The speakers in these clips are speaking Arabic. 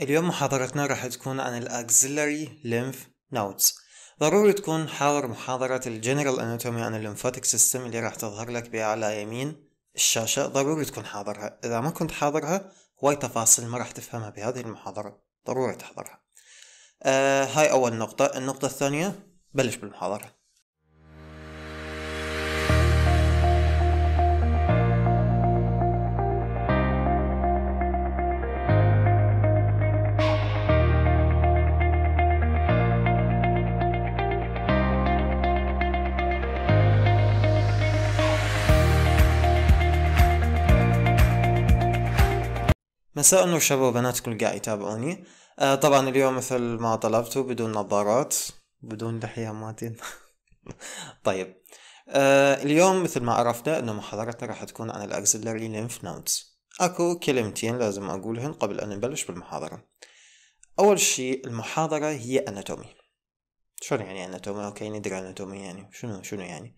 اليوم محاضرتنا راح تكون عن الأكسلري ليمف نودز ضروري تكون حاضر محاضرة الجنرال اناتومي عن الليمفاتيك سيستم اللي راح تظهر لك بأعلى يمين الشاشة ضروري تكون حاضرها إذا ما كنت حاضرها هواي تفاصيل ما راح تفهمها بهذه المحاضرة ضروري تحضرها آه هاي أول نقطة النقطة الثانية بلش بالمحاضرة مساء النور شباب وبنات كل قاعد يتابعوني آه طبعا اليوم مثل ما طلبتوا بدون نظارات بدون لحية ماتين طيب آه اليوم مثل ما عرفنا انه محاضرتنا راح تكون عن الاكسلري لينف نودز اكو كلمتين لازم اقولهن قبل ان نبلش بالمحاضرة اول شيء المحاضرة هي اناتومي شنو يعني اناتومي اوكي ندري اناتومي يعني شنو شنو يعني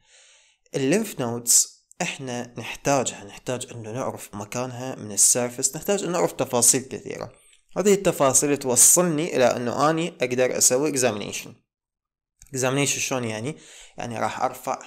الليمف نودز احنا نحتاجها نحتاج انه نعرف مكانها من السيرفس نحتاج انه نعرف تفاصيل كثيرة هذه التفاصيل توصلني الى انه اني اقدر اسوي examination examination شلون يعني يعني راح ارفع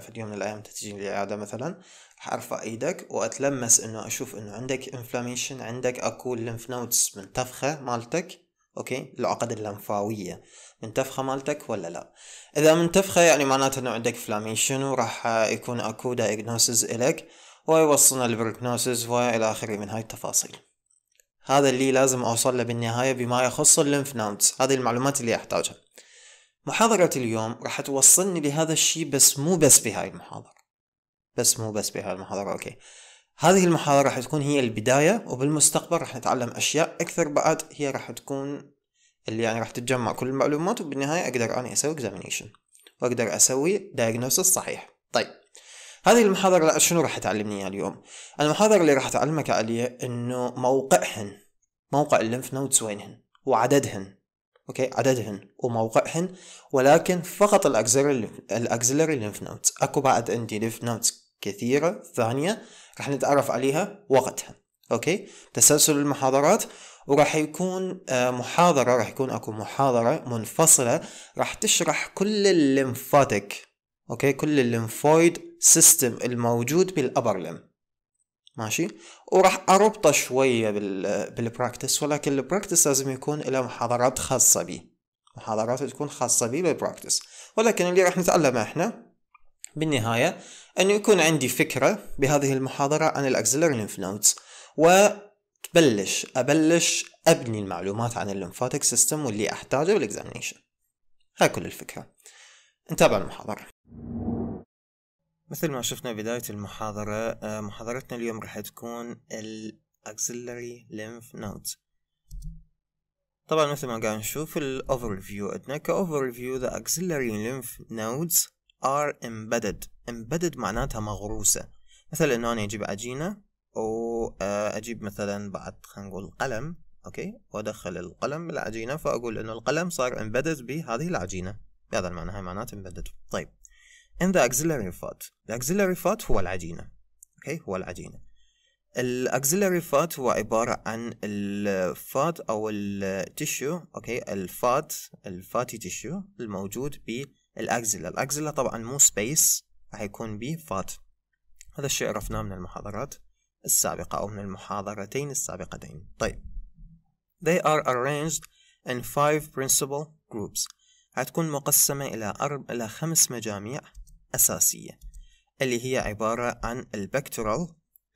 في يوم من الايام تجيني العيادة مثلا راح ارفع ايدك واتلمس انه اشوف انه عندك انفلاميشن عندك اكو lymph nodes منتفخة مالتك اوكي العقد اللمفاويه منتفخه مالتك ولا لا اذا منتفخه يعني معناته انه عندك فلاميشن وراح يكون اكو دايجنوسز الك ويوصلنا لبركنوسز والى اخره من هاي التفاصيل هذا اللي لازم اوصل له بالنهايه بما يخص الليمف نودز هذه المعلومات اللي احتاجها محاضرة اليوم راح توصلني لهذا الشيء بس مو بس بهاي المحاضرة بس مو بس بهاي المحاضرة اوكي هذه المحاضرة راح تكون هي البداية وبالمستقبل راح نتعلم أشياء أكثر بعد هي راح تكون اللي يعني راح تتجمع كل المعلومات وبالنهاية أقدر أنا أسوي examination وأقدر أسوي diagnosis صحيح طيب هذه المحاضرة شنو راح تعلمني اياها اليوم؟ المحاضرة اللي راح تعلمك عليها انه موقعهن موقع الليمف نودز وينهن وعددهن اوكي عددهن وموقعهن ولكن فقط الاكزلري الاكزلري ليمف نودز اكو بعد عندي ليمف نودز كثيرة ثانية راح نتعرف عليها وقتها اوكي تسلسل المحاضرات وراح يكون آه، محاضرة راح يكون اكو محاضرة منفصلة راح تشرح كل الليمفاتيك اوكي كل الليمفويد سيستم الموجود بالابر لم ماشي وراح اربطه شوية بالبراكتس آه، ولكن البراكتس لازم يكون له محاضرات خاصة به محاضرات تكون خاصة به بالبراكتس ولكن اللي راح نتعلمه احنا بالنهاية أن يكون عندي فكرة بهذه المحاضرة عن الأكسلر لينف نودز وتبلش أبلش أبني المعلومات عن الليمفاتيك سيستم واللي أحتاجه بالإكزامينيشن هاي كل الفكرة نتابع المحاضرة مثل ما شفنا بداية المحاضرة آه، محاضرتنا اليوم راح تكون الأكسلري lymph nodes طبعا مثل ما قاعد نشوف الأوفر فيو عندنا كأوفر فيو the اكسلري lymph nodes are embedded embedded معناتها مغروسة مثلا إنه أنا أجيب عجينة وأجيب آه، مثلا بعد خلينا نقول قلم أوكي وأدخل القلم بالعجينة فأقول إنه القلم صار embedded بهذه العجينة بهذا المعنى هاي معناته embedded طيب in the auxiliary fat the auxiliary fat هو العجينة أوكي هو العجينة الاكسلري فات هو عبارة عن الفات او التشيو اوكي الفات الفاتي تشيو الموجود الأكزيلا الأكزيلا طبعا مو سبيس يكون بي فات هذا الشيء عرفناه من المحاضرات السابقة أو من المحاضرتين السابقتين طيب they are arranged in five principal groups هتكون مقسمة إلى أرب... إلى خمس مجاميع أساسية اللي هي عبارة عن البكتورال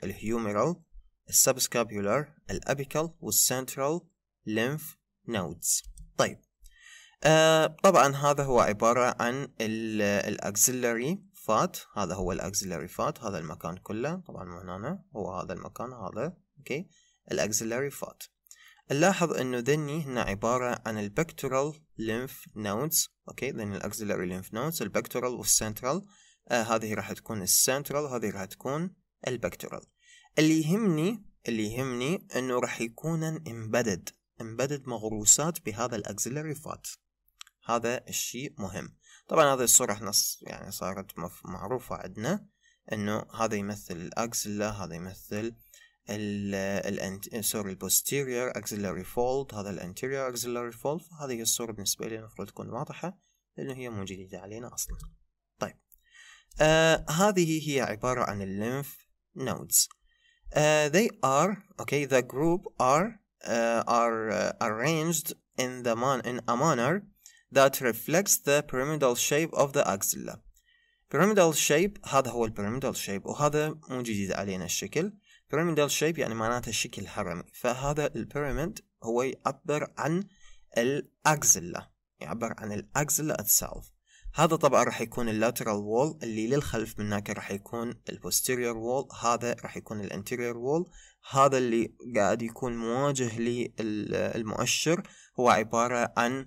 الهيوميرال السبسكابيولار الأبيكال والسنترال lymph nodes طيب آه طبعا هذا هو عبارة عن الأكسلري فات هذا هو الأكسلري فات هذا المكان كله طبعا مو هنا هو هذا المكان هذا أوكي الأكسلري فات نلاحظ انه ذني هنا عبارة عن البكتورال لينف نودز اوكي ذني الاكسلري لينف نودز البكتورال والسنترال آه هذه راح تكون السنترال هذه راح تكون البكتورال اللي يهمني اللي يهمني انه راح يكونن امبدد امبدد مغروسات بهذا الاكسلري فات هذا الشيء مهم طبعا هذه الصورة احنا يعني صارت معروفة عندنا انه هذا يمثل الاكسلا هذا يمثل ال سوري البوستيريور اكسلري فولد هذا الانتيريور اكسلري فولد هذه الصورة بالنسبة لي المفروض تكون واضحة لانه هي مو جديدة علينا اصلا طيب آه هذه هي عبارة عن الليمف نودز Uh, آه، they are okay the group are uh, are uh, arranged in the man in a manner that reflects the pyramidal shape of the axilla pyramidal shape هذا هو pyramidal shape وهذا مو جديد علينا الشكل pyramidal shape يعني معناته شكل هرمي فهذا البيراميد هو يعبر عن الأكزيلا يعبر عن الأكزيلا itself هذا طبعا راح يكون اللاترال وول اللي للخلف من هناك راح يكون البوستيريور وول هذا راح يكون الانتيريور وول هذا اللي قاعد يكون مواجه للمؤشر هو عبارة عن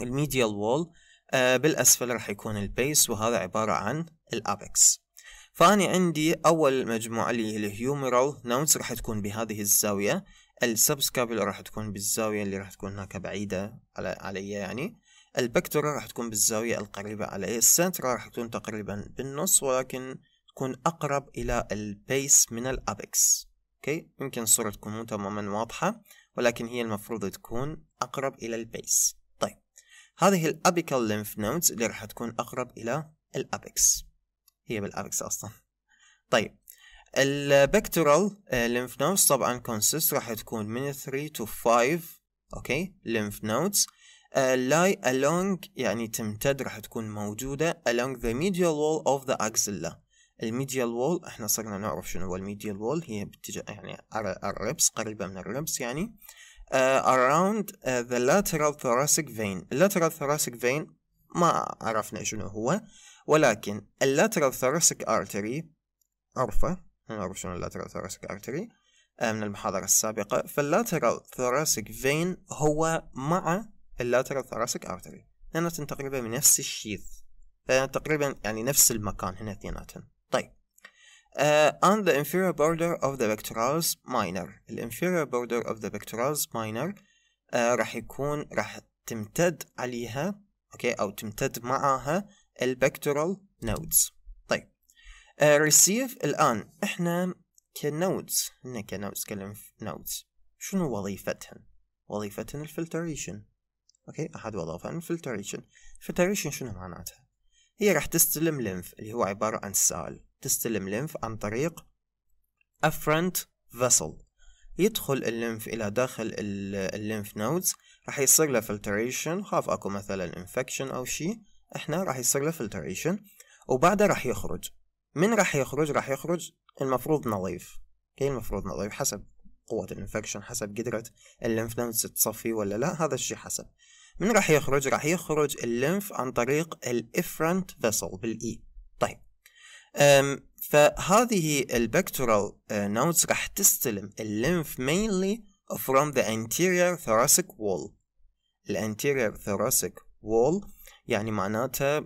الميديال وول آه، بالأسفل راح يكون البيس وهذا عبارة عن الأبكس فاني عندي أول مجموعة اللي هي الهيومرال نوتس راح تكون بهذه الزاوية السبسكابل راح تكون بالزاوية اللي راح تكون هناك بعيدة على علي يعني البكتورا راح تكون بالزاوية القريبة علي السنترا راح تكون تقريبا بالنص ولكن تكون أقرب إلى البيس من الأبكس أوكي يمكن الصورة تكون مو تماما واضحة ولكن هي المفروض تكون أقرب إلى البيس هذه الابيكال ليمف نودز اللي راح تكون اقرب الى الابكس هي بالابكس اصلا طيب البكتورال ليمف نودز طبعا كونسيست راح تكون من 3 تو 5 اوكي ليمف نودز لاي along يعني تمتد راح تكون موجودة along the medial wall of the axilla الميديال وول احنا صرنا نعرف شنو هو الميديال وول هي باتجاه يعني الربس قريبة من الربس يعني آه، around آه، the lateral thoracic vein lateral thoracic vein ما عرفنا شنو هو ولكن lateral thoracic artery عرفة نعرف شنو lateral thoracic artery آه، من المحاضرة السابقة فاللاترال thoracic vein هو مع اللاترال thoracic artery هنا تقريبا من نفس الشيث تقريبا يعني نفس المكان هنا اثنيناتهم uh, آه، on the inferior border of the pectorals minor inferior border of the pectorals minor uh, راح يكون راح تمتد عليها اوكي okay, او تمتد معاها pectoral nodes طيب uh, receive الان احنا ك nodes كنودز nodes شنو وظيفتهن وظيفتهن الفلتريشن اوكي احد وظائفهن الفلتريشن الفلتريشن شنو معناتها هي راح تستلم لمف اللي هو عبارة عن سائل تستلم لينف عن طريق افرنت vessel يدخل الليمف إلى داخل الليمف نودز راح يصير له فلتريشن خاف أكو مثلا انفكشن أو شيء إحنا راح يصير له فلتريشن وبعدها راح يخرج من راح يخرج راح يخرج المفروض نظيف كي المفروض نظيف حسب قوة الانفكشن حسب قدرة الليمف نودز تصفي ولا لا هذا الشيء حسب من راح يخرج راح يخرج الليمف عن طريق الافرنت فيسل بالاي فهذه البكتورال نودز أه، راح تستلم الليمف mainly from the anterior thoracic wall الانتيرير thoracic wall يعني معناتها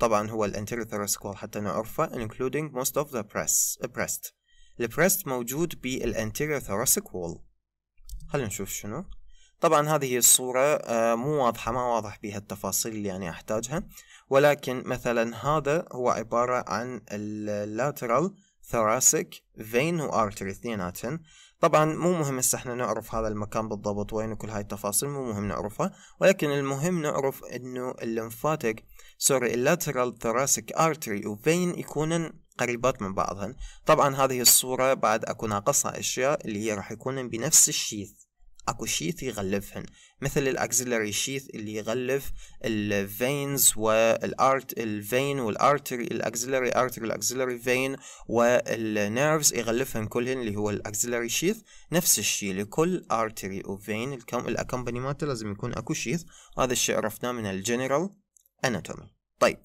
طبعا هو الانتيريور thoracic wall حتى نعرفه including most of the breast breast البريست موجود بالانتيريور thoracic wall خلينا نشوف شنو طبعا هذه الصورة أه، مو واضحة ما واضح بها التفاصيل اللي يعني أحتاجها ولكن مثلا هذا هو عبارة عن اللاترال ثوراسيك فين وارتري اثنيناتهم طبعا مو مهم هسه احنا نعرف هذا المكان بالضبط وين وكل هاي التفاصيل مو مهم نعرفها ولكن المهم نعرف انه الليمفاتيك سوري اللاترال ثوراسيك ارتري وفين يكونن قريبات من بعضهن طبعا هذه الصورة بعد اكو ناقصها اشياء اللي هي راح يكونن بنفس الشيث اكو شيث يغلفهن مثل الاكسلري شيث اللي يغلف الفينز والارت الفين والارتري الاكسلري ارتري الاكسلري فين والنيرفز يغلفهن كلهن اللي هو الاكسلري شيث نفس الشيء لكل ارتري وفين الكم الاكمباني لازم يكون اكو شيث هذا الشيء عرفناه من الجنرال اناتومي طيب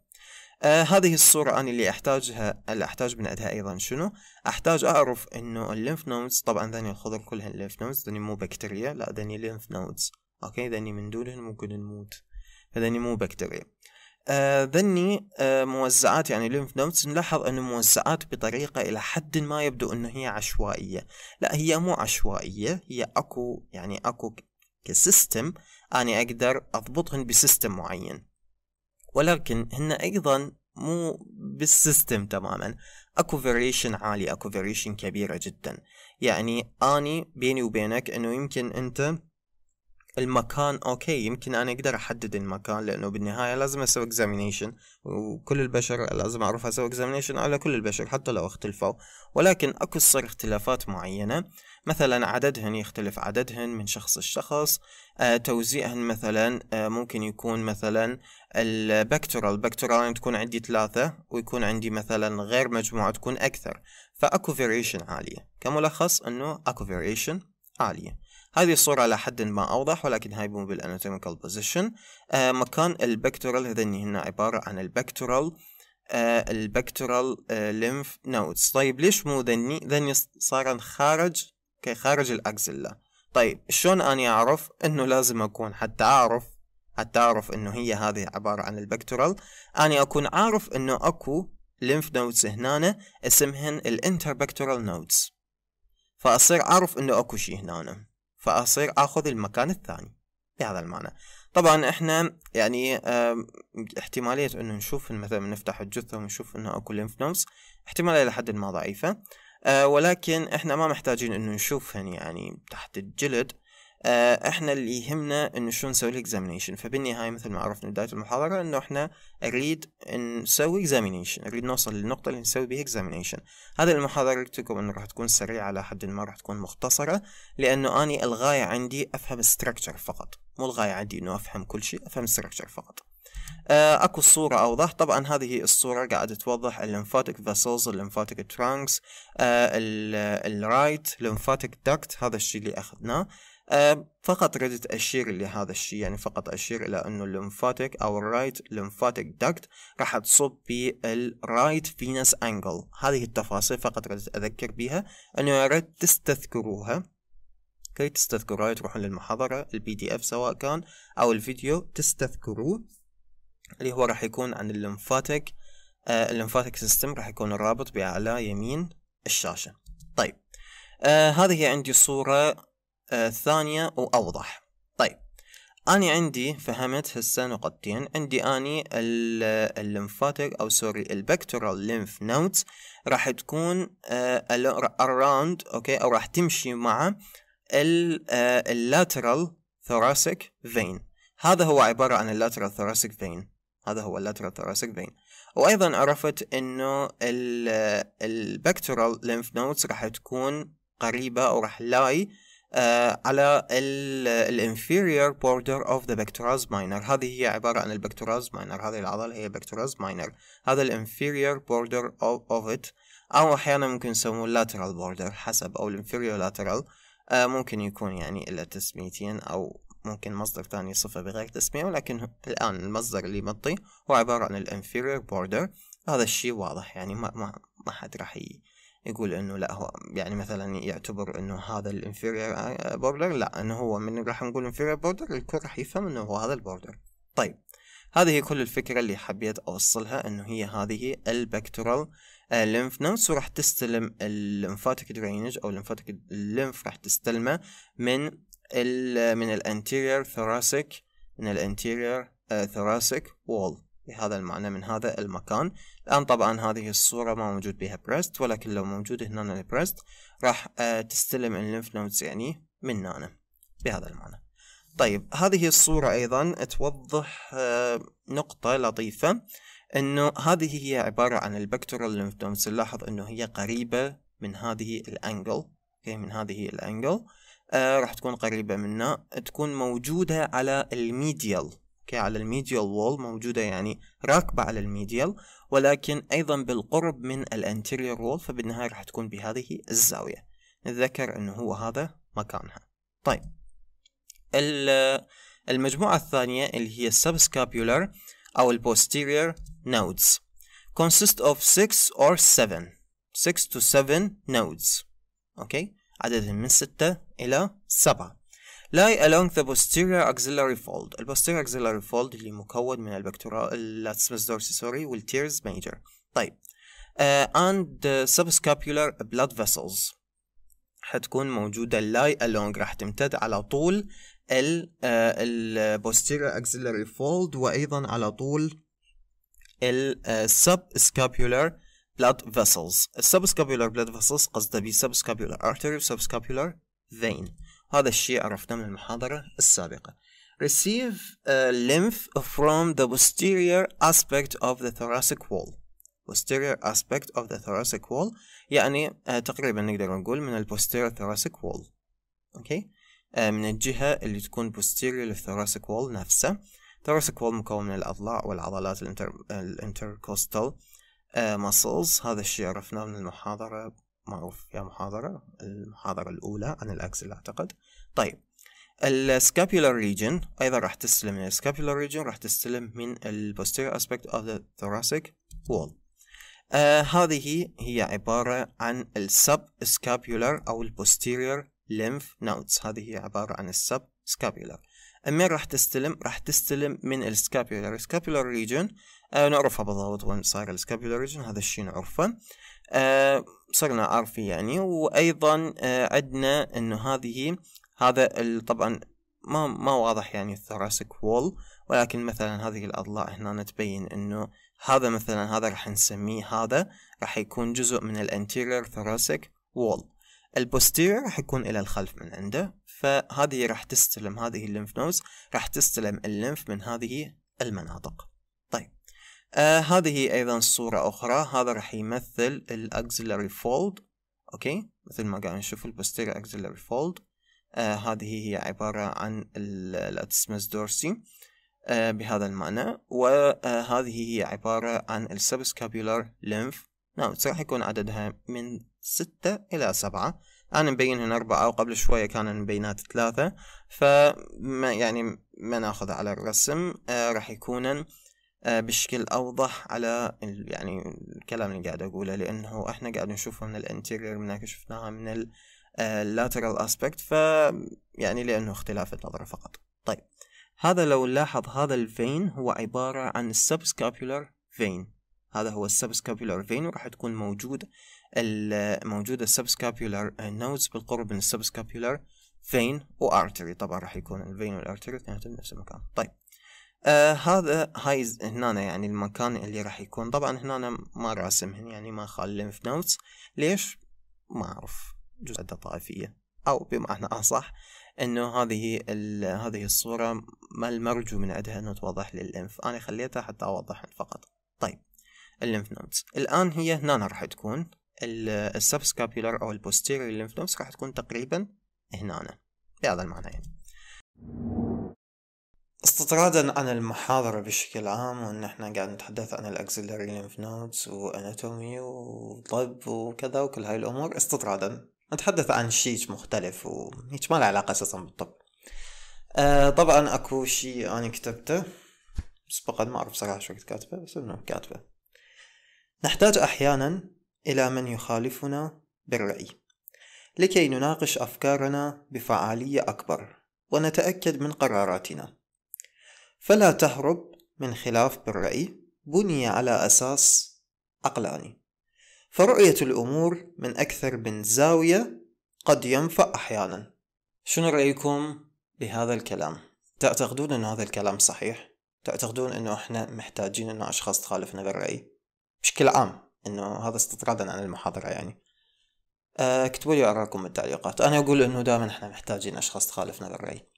آه هذه الصورة أنا اللي أحتاجها اللي أحتاج من عندها أيضا شنو؟ أحتاج أعرف إنه الليمف نودز طبعا ذني الخضر كلها الليمف نودز ذني مو بكتيريا لا ذني الليمف نودز أوكي ذني من دونهن ممكن نموت فذني مو بكتيريا آه ذني آه موزعات يعني الليمف نودز نلاحظ أنه موزعات بطريقة إلى حد ما يبدو أنه هي عشوائية لا هي مو عشوائية هي أكو يعني أكو كسيستم أنا أقدر أضبطهن بسيستم معين ولكن هن أيضا مو بالسيستم تماما اكو فيريشن عالي اكو فيريشن كبيرة جدا يعني اني بيني وبينك انه يمكن انت المكان اوكي يمكن انا اقدر احدد المكان لانه بالنهايه لازم اسوي اكزامينيشن وكل البشر لازم اعرف اسوي اكزامينيشن على كل البشر حتى لو اختلفوا ولكن اكو صار اختلافات معينه مثلا عددهن يختلف عددهن من شخص لشخص آه توزيعهن مثلا آه ممكن يكون مثلا البكتورال البكتورال تكون عندي ثلاثة ويكون عندي مثلا غير مجموعة تكون أكثر فأكو فيريشن عالية كملخص أنه أكو فيريشن عالية هذه الصورة على حد ما أوضح ولكن هاي مو بالاناتوميكال آه، بوزيشن مكان البكتورال هذني هنا عبارة عن البكتورال آه، البكتورال لمف آه، نودز طيب ليش مو ذني ذني صارن خارج كي خارج الأكزيلا طيب شلون أني أعرف إنه لازم أكون حتى أعرف حتى أعرف إنه هي هذه عبارة عن البكتورال أني أكون عارف إنه أكو ليمف نودز هنا اسمهن الانتربكتورال نودز فأصير أعرف إنه أكو شيء هنا فأصير آخذ المكان الثاني بهذا المعنى طبعا احنا يعني احتمالية انه نشوف مثلا نفتح الجثة ونشوف انه اكو لينف نودز احتمالية لحد ما ضعيفة آه، ولكن احنا ما محتاجين انه نشوفهن يعني تحت الجلد آه، احنا اللي يهمنا انه شلون نسوي الاكزامينيشن فبالنهايه مثل ما عرفنا بدايه المحاضره انه احنا نريد نسوي اكزامينيشن نريد نوصل للنقطه اللي نسوي بها اكزامينيشن هذه المحاضره قلت لكم انه راح تكون سريعه على حد ما راح تكون مختصره لانه اني الغايه عندي افهم ستراكشر فقط مو الغايه عندي انه افهم كل شيء افهم ستراكشر فقط آه، اكو صورة اوضح طبعا هذه الصورة قاعدة توضح الليمفاتيك فاسلز الليمفاتيك ترانكس الرايت ليمفاتيك داكت هذا الشيء اللي اخذناه آه، فقط ردت أشير لهذا الشيء يعني فقط أشير إلى أنه الليمفاتيك أو الرايت ليمفاتيك داكت راح تصب بالرايت فينس أنجل هذه التفاصيل فقط ردت أذكر بها أنه يا تستذكروها كي تستذكروها تروحون للمحاضرة البي دي اف سواء كان أو الفيديو تستذكروه اللي هو راح يكون عن الليمفاتيك الليمفاتيك سيستم راح يكون الرابط بأعلى يمين الشاشة طيب آه هذه هي عندي صورة آه، ثانية وأوضح طيب أنا عندي فهمت هسه نقطتين عندي أني الليمفاتيك أو سوري البكتورال ليمف نوت راح تكون أراوند آه، أوكي أو راح تمشي مع آه، اللاترال ثوراسيك فين هذا هو عبارة عن اللاترال ثوراسيك فين هذا هو اللاترال ثوراسيك فين وأيضا عرفت إنه البكتورال ليمف نوتس راح تكون قريبة أو راح لاي آه، على الانفيريور بوردر اوف ذا بكتوراز ماينر هذه هي عبارة عن البكتوراز ماينر هذه العضلة هي بكتراز ماينر هذا الانفيريور بوردر اوف ات او احيانا ممكن يسموه لاترال بوردر حسب او الانفيريور لاترال آه، ممكن يكون يعني الا تسميتين او ممكن مصدر ثاني صفة بغير تسمية ولكن الآن المصدر اللي مطي هو عبارة عن الانفيريور بوردر هذا الشيء واضح يعني ما ما, ما حد راح يقول انه لا هو يعني مثلا يعتبر انه هذا الانفيرير بوردر لا انه هو من راح نقول انفيرير بوردر الكل راح يفهم انه هو هذا البوردر طيب هذه هي كل الفكرة اللي حبيت أوصلها إنه هي هذه البكتورال ليمف نودز وراح تستلم الليمفاتيك درينج أو الليمفاتيك الليمف راح تستلمه من ال من الانتيرير ثوراسيك من الانتيرير ثوراسيك وول بهذا المعنى من هذا المكان الآن طبعا هذه الصورة ما موجود بها بريست ولكن لو موجود هنا البريست راح آه، تستلم اللنف نودز يعني من هنا بهذا المعنى طيب هذه الصورة أيضا توضح آه، نقطة لطيفة أنه هذه هي عبارة عن البكتورال لنف نودز نلاحظ أنه هي قريبة من هذه الأنجل أوكي من هذه الأنجل آه راح تكون قريبة منا تكون موجودة على الميديال على الميديال وول موجودة يعني راكبة على الميديال ولكن أيضا بالقرب من الانتيريور وول فبالنهاية راح تكون بهذه الزاوية نتذكر أنه هو هذا مكانها طيب المجموعة الثانية اللي هي subscapular أو posterior nodes consist of 6 or 7 6 to 7 nodes أوكي عددهم من 6 إلى 7 lie along the posterior axillary fold posterior axillary fold اللي مكون من البكتورا اللاتسمس دورسي سوري والتيرز ميجر طيب uh, and uh, subscapular blood vessels حتكون موجودة lie along راح تمتد على طول ال uh, posterior axillary fold وأيضا على طول ال uh, subscapular blood vessels subscapular blood vessels قصده به subscapular artery و subscapular vein هذا الشيء عرفناه من المحاضرة السابقة receive a lymph from the posterior aspect of the thoracic wall posterior aspect of the thoracic wall يعني uh, تقريبا نقدر نقول من posterior thoracic wall اوكي okay. uh, من الجهة اللي تكون posterior للthoracic wall نفسه thoracic wall مكون من الأضلاع والعضلات الانتر, الانتركوستال uh, muscles هذا الشيء عرفناه من المحاضرة معروف يا محاضرة المحاضرة الأولى عن الأكسل أعتقد طيب السكابيولار ريجن أيضا راح تستلم من السكابيولار ريجن راح تستلم من البوستيريور أسبكت أوف ذا thoracic وول آه هذه هي عبارة عن السب سكابيولار أو البوستيريور lymph nodes هذه هي عبارة عن السب سكابيولار من راح تستلم راح تستلم من السكابيولار سكابيولار ريجن آه نعرفها بالضبط وين صاير السكابيولار ريجن هذا الشيء نعرفه آه، صرنا عارفين يعني وايضا آه، عندنا انه هذه هذا طبعا ما ما واضح يعني الثوراسيك وول ولكن مثلا هذه الاضلاع هنا تبين انه هذا مثلا هذا راح نسميه هذا راح يكون جزء من الانتيرير ثوراسيك وول البوستيرير راح يكون الى الخلف من عنده فهذه راح تستلم هذه الليمف نوز راح تستلم الليمف من هذه المناطق آه هذه أيضا صورة أخرى هذا راح يمثل الأكسلري فولد أوكي مثل ما قاعد نشوف البوستيريور أكسلري فولد آه هذه هي عبارة عن الأتسمس دورسي آه بهذا المعنى وهذه آه، هي عبارة عن السبسكابيولار لينف نعم راح يكون عددها من ستة إلى سبعة أنا مبين هنا أربعة وقبل شوية كان مبينات ثلاثة فما يعني ما ناخذ على الرسم آه راح يكونن آه، بشكل أوضح على يعني الكلام اللي قاعد أقوله لأنه إحنا قاعد نشوفه من الانتيرير من هناك شفناها من اللاترال أسبكت آه، ف يعني لأنه اختلاف النظرة فقط طيب هذا لو نلاحظ هذا الفين هو عبارة عن السبسكابيولار فين هذا هو السبسكابيولار فين وراح تكون موجود موجودة السبسكابيولار نودز بالقرب من السبسكابيولار فين وارتري طبعا راح يكون الفين والارتري اثنيناتهم نفس المكان طيب آه هذا هاي هنا يعني المكان اللي راح يكون طبعا هنا ما راسمهن يعني ما خال لينف نوتس ليش ما اعرف جزء طائفيه او بمعنى اصح انه هذه هذه الصوره ما المرجو من عندها انه توضح لللينف انا خليتها حتى اوضح فقط طيب الليمف نوتس الان هي هنا راح تكون السبسكابيولار او البوستيريور الليمف نوتس راح تكون تقريبا هنا بهذا المعنى يعني استطرادا عن المحاضرة بشكل عام وان احنا قاعد نتحدث عن الاكسلري لينف نودز واناتومي وطب وكذا وكل هاي الامور استطرادا نتحدث عن شيء مختلف وهيك ما له علاقة اساسا بالطب أه طبعا اكو شيء انا كتبته مسبقا ما اعرف صراحة شو كنت كاتبه بس انه كاتبه نحتاج احيانا الى من يخالفنا بالرأي لكي نناقش افكارنا بفعالية اكبر ونتأكد من قراراتنا فلا تهرب من خلاف بالرأي بني على أساس عقلاني فرؤية الأمور من أكثر من زاوية قد ينفع أحيانا شنو رأيكم بهذا الكلام؟ تعتقدون أن هذا الكلام صحيح؟ تعتقدون أنه إحنا محتاجين أنه أشخاص تخالفنا بالرأي؟ بشكل عام أنه هذا استطرادا عن المحاضرة يعني آه، اكتبوا لي آراءكم بالتعليقات أنا أقول أنه دائما إحنا محتاجين أشخاص تخالفنا بالرأي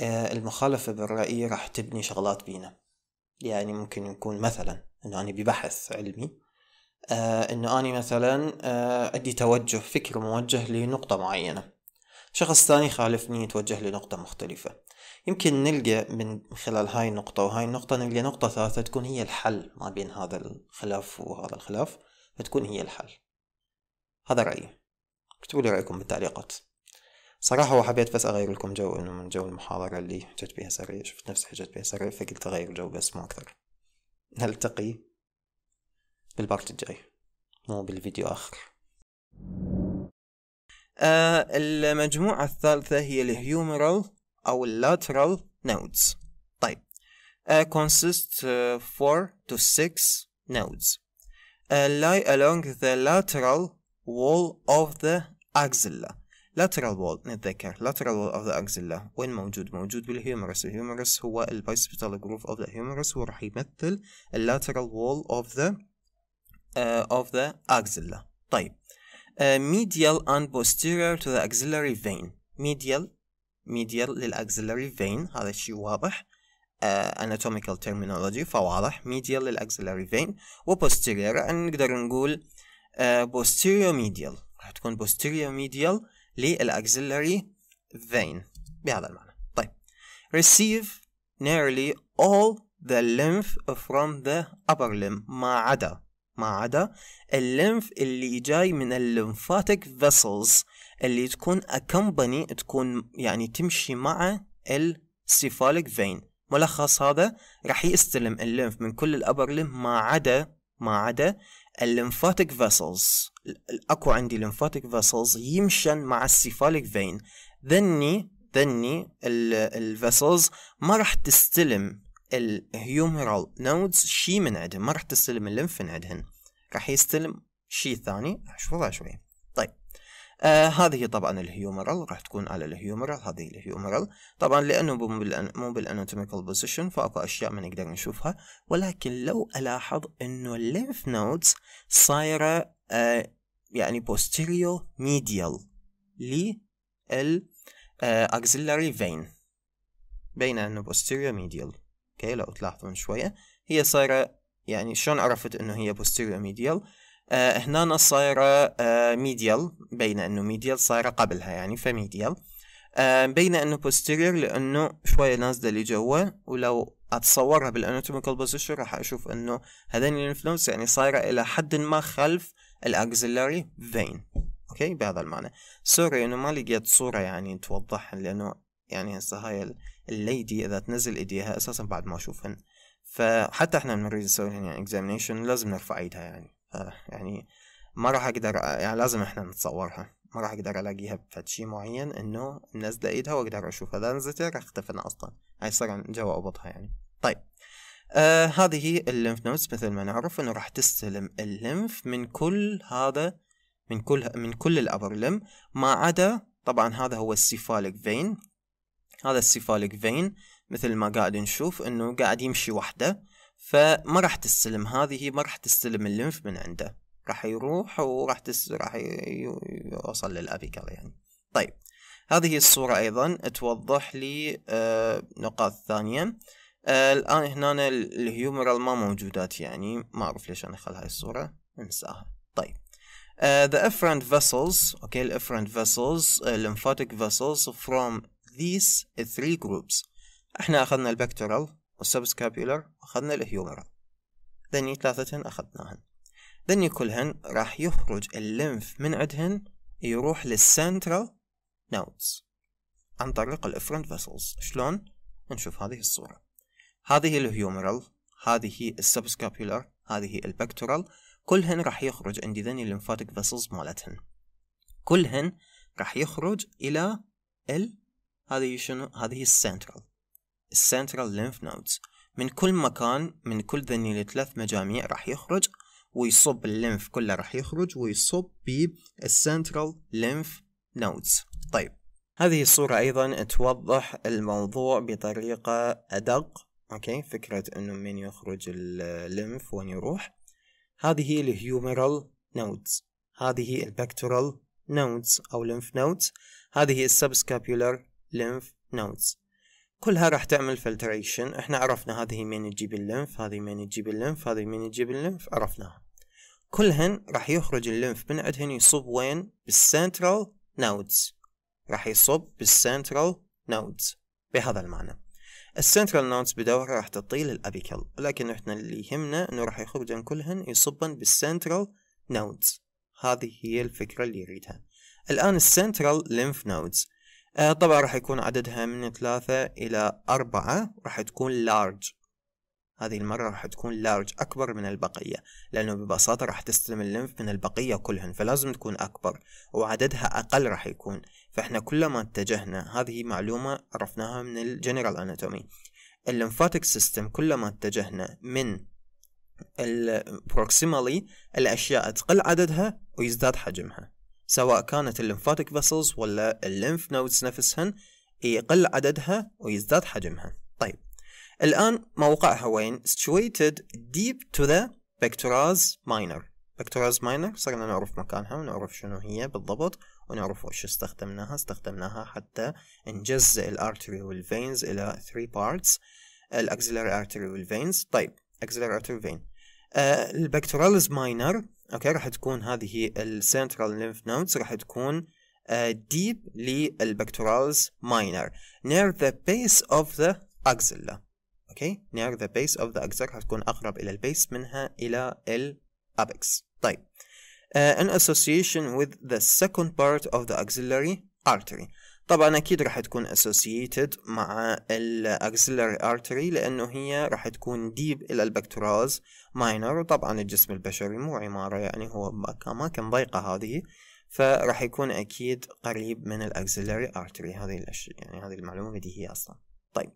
آه، المخالفة بالرأي راح تبني شغلات بينا يعني ممكن يكون مثلا انه أنا ببحث علمي آه، انه أنا مثلا عندي آه، توجه فكر موجه لنقطة معينة شخص ثاني خالفني يتوجه لنقطة مختلفة يمكن نلقى من خلال هاي النقطة وهاي النقطة نلقى نقطة ثالثة تكون هي الحل ما بين هذا الخلاف وهذا الخلاف فتكون هي الحل هذا رأيي اكتبوا لي رأيكم بالتعليقات صراحة هو حبيت بس أغير لكم جو إنه من جو المحاضرة اللي حجت بها سريع شفت نفسي حجت بها سريع فقلت أغير جو بس مو أكثر نلتقي بالبارت الجاي مو بالفيديو آخر آه المجموعة الثالثة هي الهيومرال أو اللاترال نودز طيب uh, consist uh, four to six nodes uh, lie along the lateral wall of the axilla lateral wall نتذكر lateral wall of the axilla وين موجود موجود بالهيومرس الهيومرس هو bicipital groove of the humerus وراح يمثل lateral wall of the uh, of the axilla طيب uh, medial and posterior to the axillary vein medial medial للأكسلري vein هذا الشيء واضح uh, anatomical terminology فواضح medial للأكسلري vein و posterior نقدر نقول uh, posterior medial راح تكون posterior medial للأكسلري vein بهذا المعنى طيب receive nearly all the lymph from the upper limb ما عدا ما عدا الليمف اللي جاي من الليمفاتيك vessels اللي تكون accompany تكون يعني تمشي مع السيفاليك vein ملخص هذا راح يستلم الليمف من كل الابر ليمف ما عدا ما عدا الليمفاتيك فيسلز الاكو عندي lymphatic vessels يمشن مع السيفاليك فين ذني ذني الفيسلز ما راح تستلم الهيومرال نودز شي من عندهم ما راح تستلم الليمف من عندهن راح يستلم شي ثاني احفظها شوي آه هذه طبعا الهيومرال راح تكون على الهيومرال هذه الهيومرال طبعا لانه مو بالاناتوميكال بوزيشن فاكو اشياء ما نقدر نشوفها ولكن لو الاحظ انه الليمف نودز صايره آه يعني بوستيريو ميديال لل اكسلري فين بين انه بوستيريو ميديال اوكي لو تلاحظون شويه هي صايره يعني شلون عرفت انه هي بوستيريو ميديال آه، هنا صايرة ميديال آه، بين انه ميديال صايرة قبلها يعني فميديال آه، بين انه posterior لانه شوية نازلة لجوا ولو اتصورها بالاناتوميكال بوزيشن راح اشوف انه هذين الانفلونس يعني صايرة الى حد ما خلف الاكزيلاري فين اوكي بهذا المعنى سوري انه ما لقيت صورة يعني توضح لانه يعني هسه هاي الليدي اذا تنزل ايديها اساسا بعد ما اشوفهن فحتى احنا بنريد نسوي يعني examination لازم نرفع ايدها يعني يعني ما راح اقدر يعني لازم احنا نتصورها ما راح اقدر الاقيها بفتشي معين انه نزل ايدها واقدر اشوفها اذا نزلت راح اختفنا اصلا هاي صار جوا قبضها يعني طيب آه هذه الليمف نودز مثل ما نعرف انه راح تستلم الليمف من كل هذا من كل من كل الابر لم ما عدا طبعا هذا هو السيفاليك فين هذا السيفاليك فين مثل ما قاعد نشوف انه قاعد يمشي وحده فما راح تستلم هذه ما راح تستلم اللنف من عنده راح يروح وراح تس... راح يوصل للابيكال يعني طيب هذه الصورة أيضا توضح لي آه، نقاط ثانية آه، الآن هنا الهيومرال ما موجودات يعني ما أعرف ليش أنا خل هاي الصورة انساها طيب Uh, the efferent vessels, okay, the efferent vessels, uh, lymphatic vessels from these three groups. احنا اخذنا البكتورال والسبسكابيولر أخذنا الهيومرا ذني ثلاثتهن أخذناهن ذني كلهن راح يخرج الليمف من عدهن يروح للسنترال نودز عن طريق الافرنت فيسلز شلون نشوف هذه الصورة هذه الهيومرال هذه السبسكابيولر هذه البكتورال كلهن راح يخرج عندي ذني الليمفاتيك فيسلز مالتهن كلهن راح يخرج إلى ال هذه شنو هذه السنترال السنترال لينف نودز من كل مكان من كل ذني لثلاث مجاميع راح يخرج ويصب الليمف كله راح يخرج ويصب بالسنترال لينف نودز طيب هذه الصورة أيضا توضح الموضوع بطريقة أدق أوكي فكرة أنه من يخرج الليمف وين يروح هذه الهيومرال نودز هذه البكتورال نودز أو لينف نودز هذه السبسكابيولار لينف نودز كلها راح تعمل فلتريشن احنا عرفنا هذه مين تجيب اللنف هذه مين تجيب اللنف هذه مين تجيب اللنف عرفناها كلهن راح يخرج اللنف من عندهن يصب وين بالسنترال نودز راح يصب بالسنترال نودز بهذا المعنى السنترال نودز بدورها راح تطيل الابيكل لكن احنا اللي يهمنا انه راح يخرجن كلهن يصبن بالسنترال نودز هذه هي الفكرة اللي يريدها الآن السنترال ليمف نودز آه، طبعا راح يكون عددها من ثلاثة إلى أربعة راح تكون لارج هذه المرة راح تكون لارج أكبر من البقية لأنه ببساطة راح تستلم اللمف من البقية كلهن فلازم تكون أكبر وعددها أقل راح يكون فإحنا كلما اتجهنا هذه معلومة عرفناها من الجنرال أناتومي الليمفاتيك سيستم كلما اتجهنا من البروكسيمالي الأشياء تقل عددها ويزداد حجمها سواء كانت الليمفاتيك فيسلز ولا الليمف نودز نفسهن يقل عددها ويزداد حجمها طيب الآن موقعها وين situated deep to the pectoralis minor pectoralis minor صرنا نعرف مكانها ونعرف شنو هي بالضبط ونعرف وش استخدمناها استخدمناها حتى نجزء الارتري والفينز الى 3 parts الاكسلري artery والفينز طيب axillary artery vein البكتوراليز آه، البكتورالز minor اوكي راح تكون هذه السنترال ليمف نودز راح تكون deep للبكتورالز minor near the base of the axilla اوكي near the base of the axilla راح تكون اقرب الى البيس منها الى الابكس طيب uh, in association with the second part of the axillary artery طبعا اكيد راح تكون اسوسييتد مع الاكسلري ارتري لانه هي راح تكون ديب الى البكتراز ماينر وطبعا الجسم البشري مو عمارة يعني هو اماكن ضيقة هذه فراح يكون اكيد قريب من الاكسلري ارتري هذه الاشياء يعني هذه المعلومه بديهيه اصلا طيب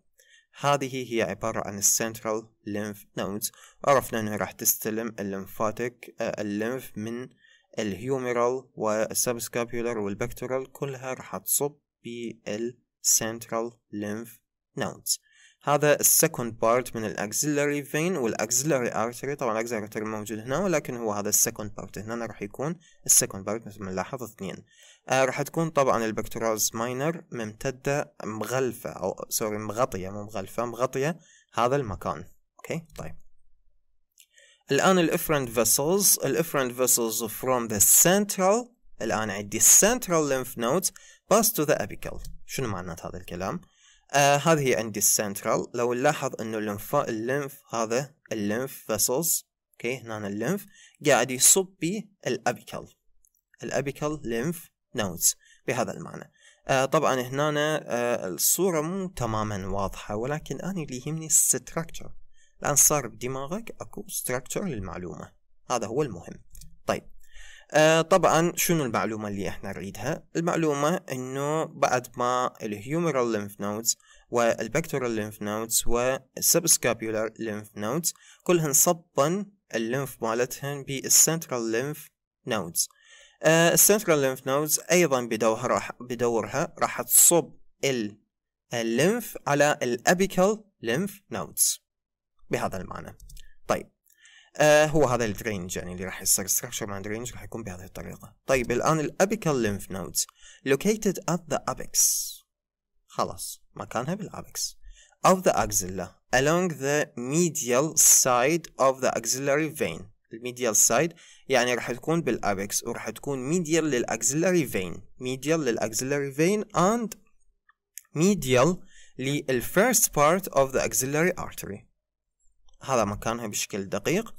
هذه هي عبارة عن السنترال لينف نودز عرفنا انها راح تستلم الليمفاتيك الليمف آه، من الهيوميرال والسبسكابيولر والبكتورال كلها راح تصب بال central lymph nodes هذا السكند بارت من الاكسلري فين والاكسلري ارتري طبعا الاكسلري ارتري موجود هنا ولكن هو هذا السكند بارت هنا راح يكون السكند بارت مثل ما نلاحظ اثنين آه راح تكون طبعا البكتيرالز ماينر ممتده مغلفه او سوري مغطيه مو مغلفه مغطيه هذا المكان اوكي طيب الان الافرنت فيسلز الافرنت فيسلز فروم ذا سنترال الان عندي السنترال lymph nodes باس تو ذا ابيكال شنو معنات هذا الكلام؟ آه هذه هي عندي السنترال لو نلاحظ انه اللمف اللمف هذا اللمف فيسلز اوكي هنا اللمف قاعد يصب بالابيكال الابيكال لمف نودز بهذا المعنى آه طبعا هنا آه الصورة مو تماما واضحة ولكن أنا اللي يهمني الستركتشر الآن صار بدماغك أكو ستركتشر للمعلومة هذا هو المهم طيب آه طبعا شنو المعلومة اللي احنا نريدها المعلومة انه بعد ما الهيومرال lymph nodes والبكتورال lymph nodes والسبسكابيولار lymph nodes كلهن صبن الليمف مالتهن بالسنترال lymph nodes السنترال آه، lymph nodes ايضا بدورها راح بدورها راح تصب الليمف على الابيكال lymph nodes بهذا المعنى طيب آه، هو هذا الدرينج يعني اللي راح يصير ستراكشر مع درينج راح يكون بهذه الطريقه طيب الان الابيكال ليمف نودز located at the apex خلاص مكانها بالابكس of the axilla along the medial side of the axillary vein الميديال سايد يعني راح تكون بالابكس وراح تكون ميديال للاكسلري فين ميديال للاكسلري فين اند ميديال للفيرست بارت اوف ذا axillary artery هذا مكانها بشكل دقيق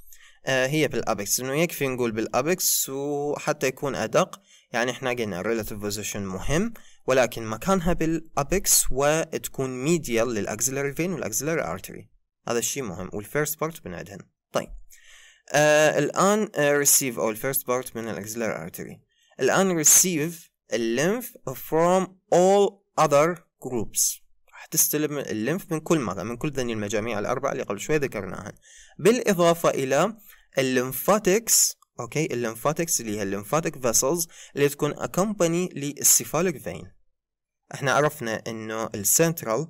آه، هي بالابكس انه يكفي نقول بالابكس وحتى يكون ادق يعني احنا قلنا relative position مهم ولكن مكانها بالابكس وتكون medial للاكسلري فين والاكسلري artery هذا الشيء مهم والفيرست بارت بنعدهن طيب آه الان ريسيف receive او الفيرست بارت من الاكسلري artery الان receive الليمف from all other groups تستلم الليمف من كل مرة من كل ذني المجاميع الأربعة اللي قبل شوي ذكرناها بالإضافة إلى الليمفاتكس اوكي الليمفاتكس اللي هي الليمفاتيك فيسلز اللي تكون اكمباني للسيفاليك فين احنا عرفنا انه السنترال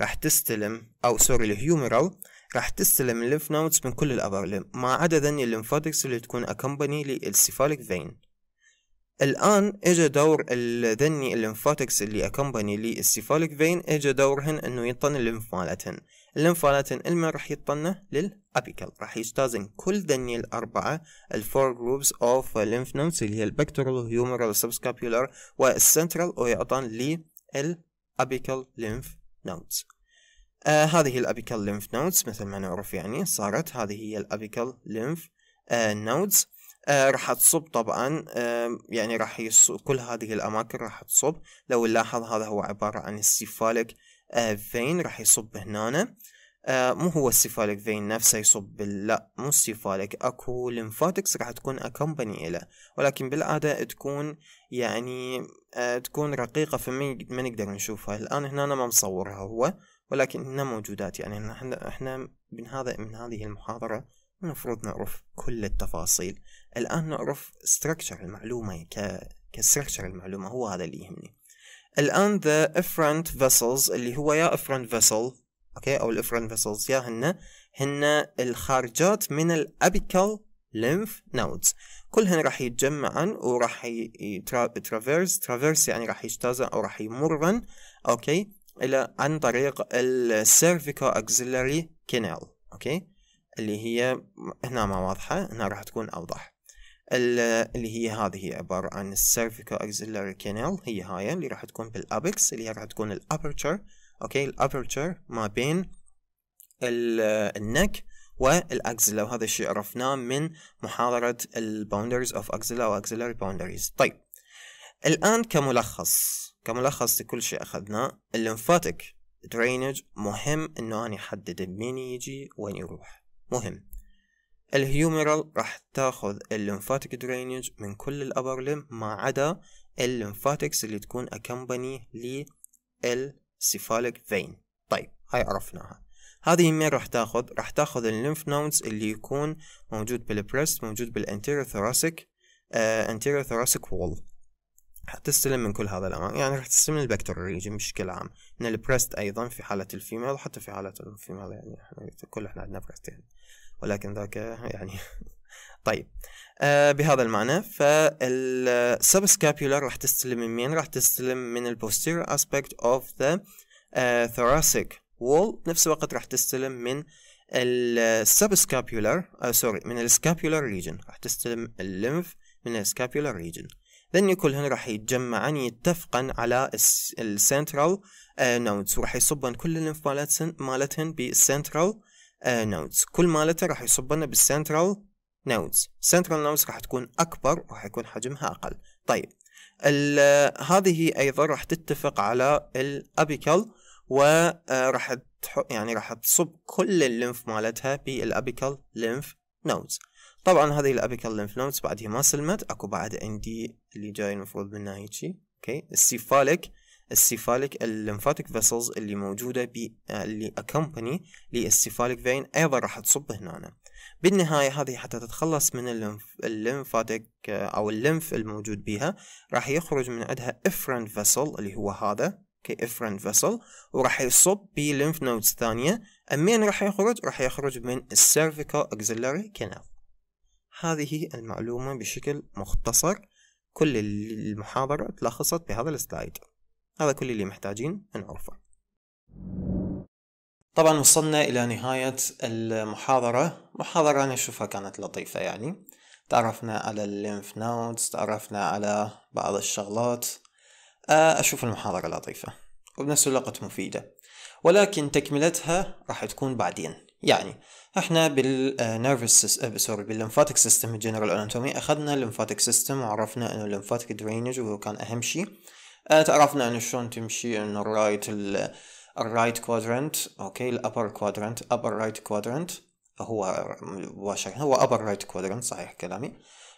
راح تستلم او سوري الهيومرال راح تستلم الليمف نودز من كل الابر ما عدا ذني الليمفاتكس اللي تكون اكمباني للسيفاليك فين الآن اجى دور الذني الليمفاتكس اللي أكمباني لي السيفاليك فين اجى دورهن إنه يطن الليمف مالتهن المن راح يطنه للأبيكال راح يجتازن كل ذني الأربعة الفور جروبس أوف الليمف نودز اللي هي البكتورال هيومرال سبسكابيولار والسنترال ويعطن لي الأبيكال ليمف نودز آه هذه الأبيكال ليمف نودز مثل ما نعرف يعني صارت هذه هي الأبيكال ليمف نودز آه، آه راح تصب طبعا آه يعني راح يص... كل هذه الأماكن راح تصب لو نلاحظ هذا هو عبارة عن السيفاليك آه فين راح يصب هنا آه مو هو السيفاليك فين نفسه يصب بال... لا مو السيفاليك اكو لمفاتكس راح تكون اكمباني له ولكن بالعادة تكون يعني آه تكون رقيقة فما ما نقدر نشوفها الان هنا أنا ما مصورها هو ولكن هنا موجودات يعني احنا احنا من هذا من هذه المحاضرة المفروض نعرف كل التفاصيل الآن نعرف ستركتشر المعلومة ك كستركتشر المعلومة هو هذا اللي يهمني الآن the افرنت vessels اللي هو يا افرنت vessel أوكي أو الافرنت vessels يا هن هن الخارجات من الابيكال lymph nodes كلهن راح يتجمعن وراح يترافيرس ترافيرس يعني راح يجتازن أو راح يمرن أوكي إلى عن طريق السيرفيكو أكزيلاري كينال أوكي اللي هي هنا ما واضحة هنا راح تكون أوضح اللي هي هذه عبارة عن السيرفيكو أكزيلاري كينيل هي هاي اللي راح تكون بالأبكس اللي هي راح تكون الأبرتشر أوكي الأبرتشر ما بين النك والأكزيلا وهذا الشيء عرفناه من محاضرة الباوندرز أوف أكزيلا وأكزيلاري باوندريز طيب الآن كملخص كملخص لكل شيء أخذناه الليمفاتيك درينج مهم إنه أنا أحدد مين يجي وين يروح مهم الهيوميرال راح تاخذ الليمفاتيك درينج من كل الابر لم ما عدا الليمفاتكس اللي تكون اكمباني للسيفاليك فين طيب هاي عرفناها هذه مين راح تاخذ راح تاخذ الليمف نودز اللي يكون موجود بالبريست موجود بالانتيريو ثوراسيك انتيريو ثوراسيك وول حتستلم من كل هذا الامر يعني راح تستلم من البكتر ريجن بشكل عام من البريست أيضا في حالة الفيميل وحتى في حالة الفيميل يعني احنا كل احنا عندنا بريست يعني ولكن ذاك يعني طيب آه بهذا المعنى فالسبسكابيولار راح تستلم من مين راح تستلم من البوستير اسبكت اوف ذا thoracic wall نفس الوقت راح تستلم من السبسكابيولار آه سوري من السكابيولار ريجن راح تستلم الليمف من السكابيولار ريجن ذن كلهن راح يتجمعن يتفقن على السنترال نودز وراح يصبن كل الليمف مالتهن مالتهن بالسنترال نودز آه، كل مالتها راح يصب لنا بالسنترال نودز سنترال نودز راح تكون أكبر وحيكون حجمها أقل طيب هذه أيضا راح تتفق على الأبيكال وراح آه، يعني راح تصب كل الليمف مالتها بالأبيكال ليمف نودز طبعا هذه الابيكال ليمف نودز بعد هي ما سلمت اكو بعد عندي اللي جاي المفروض منها هيجي اوكي السيفاليك السيفاليك الليمفاتيك فيسلز اللي موجودة بي آه، اللي اكمبني للسيفاليك فين ايضا راح تصب هنا بالنهاية هذه حتى تتخلص من الليمفاتيك آه، او الليمف الموجود بيها راح يخرج من عندها افرنت فيسل اللي هو هذا افرنت فيسل وراح يصب بليمف نودز ثانية امين راح يخرج راح يخرج من السيرفيكو اكزيلاري كنال هذه المعلومة بشكل مختصر كل المحاضرة تلخصت بهذا السلايد هذا كل اللي محتاجين نعرفه طبعا وصلنا إلى نهاية المحاضرة محاضرة أنا أشوفها كانت لطيفة يعني تعرفنا على الليمف نودز تعرفنا على بعض الشغلات آه، أشوف المحاضرة لطيفة وبنفس الوقت مفيدة ولكن تكملتها راح تكون بعدين يعني احنا بالنيرفس سوري بالليمفاتيك سيستم الجنرال اناتومي اخذنا الليمفاتيك سيستم وعرفنا انه الليمفاتيك درينج وكان كان اهم شيء آه، تعرفنا عن شلون تمشي انه الرايت الرايت كوادرنت اوكي الابر كوادرنت ابر رايت كوادرنت هو مباشر هو ابر رايت كوادرنت صحيح كلامي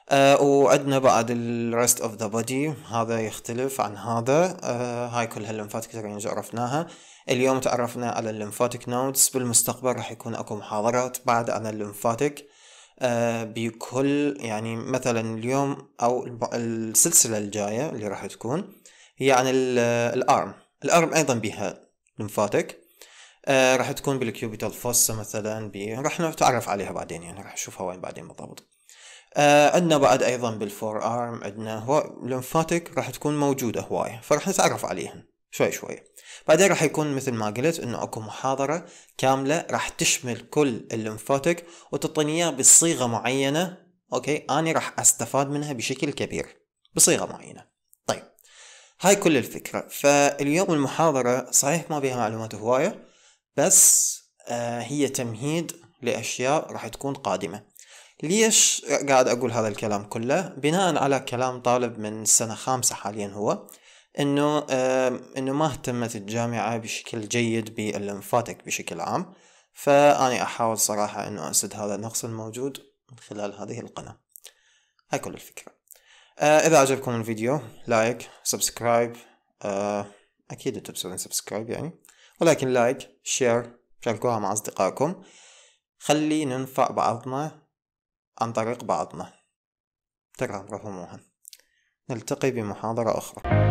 أه وعندنا بعد الريست اوف ذا بودي هذا يختلف عن هذا أه هاي كلها الليمفاتيك رينج عرفناها اليوم تعرفنا على الليمفاتيك نودز بالمستقبل راح يكون اكو محاضرات بعد عن الليمفاتيك أه بكل يعني مثلا اليوم او السلسله الجايه اللي راح تكون هي عن آه، الارم الارم ايضا بها لمفاتك آه راح تكون بالكيوبيتال فوس مثلا بي... راح نتعرف عليها بعدين يعني راح نشوفها وين بعدين بالضبط آه عندنا بعد ايضا بالفور ارم عندنا هو لمفاتك راح تكون موجوده هوايه فراح نتعرف عليهم شوي شوي بعدين راح يكون مثل ما قلت انه اكو محاضره كامله راح تشمل كل اللمفاتك وتعطيني اياها بصيغه معينه اوكي انا راح استفاد منها بشكل كبير بصيغه معينه هاي كل الفكرة فاليوم المحاضرة صحيح ما بيها معلومات هواية بس آه، هي تمهيد لأشياء راح تكون قادمة ليش قاعد أقول هذا الكلام كله بناء على كلام طالب من سنة خامسة حاليا هو انه آه، انه ما اهتمت الجامعة بشكل جيد باللمفاتك بشكل عام فأني أحاول صراحة أنه أسد هذا النقص الموجود من خلال هذه القناة هاي كل الفكرة آه اذا عجبكم الفيديو لايك سبسكرايب آه اكيد انتم تسوون سبسكرايب يعني ولكن لايك شير شاركوها مع اصدقائكم خلي ننفع بعضنا عن طريق بعضنا ترى مهم نلتقي بمحاضرة أخرى